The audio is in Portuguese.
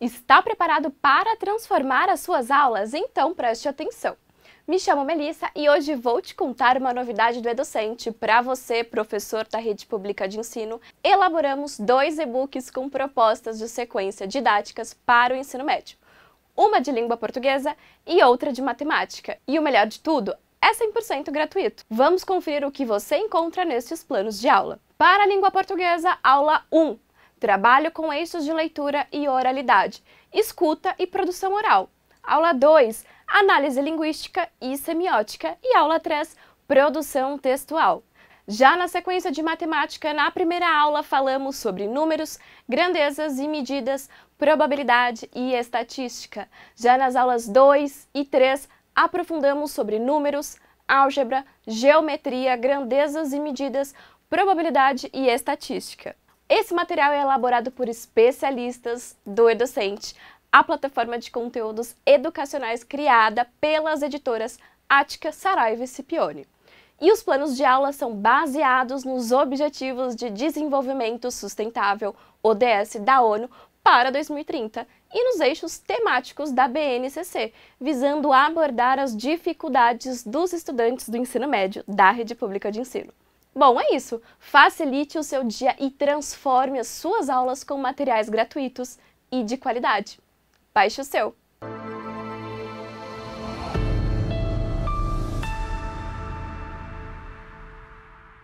Está preparado para transformar as suas aulas? Então preste atenção! Me chamo Melissa e hoje vou te contar uma novidade do Educente Para você, professor da rede pública de ensino, elaboramos dois e-books com propostas de sequência didáticas para o ensino médio. Uma de língua portuguesa e outra de matemática. E o melhor de tudo, é 100% gratuito. Vamos conferir o que você encontra nestes planos de aula. Para a língua portuguesa, aula 1, trabalho com eixos de leitura e oralidade, escuta e produção oral. Aula 2, análise linguística e semiótica. E aula 3, produção textual. Já na sequência de matemática, na primeira aula falamos sobre números, grandezas e medidas, probabilidade e estatística. Já nas aulas 2 e 3, aprofundamos sobre números, álgebra, geometria, grandezas e medidas, probabilidade e estatística. Esse material é elaborado por especialistas do Edocente, a plataforma de conteúdos educacionais criada pelas editoras Ática, Saraiva e Scipione. E os planos de aula são baseados nos Objetivos de Desenvolvimento Sustentável, ODS, da ONU para 2030 e nos eixos temáticos da BNCC, visando abordar as dificuldades dos estudantes do ensino médio da rede pública de ensino. Bom, é isso. Facilite o seu dia e transforme as suas aulas com materiais gratuitos e de qualidade. Baixe o seu!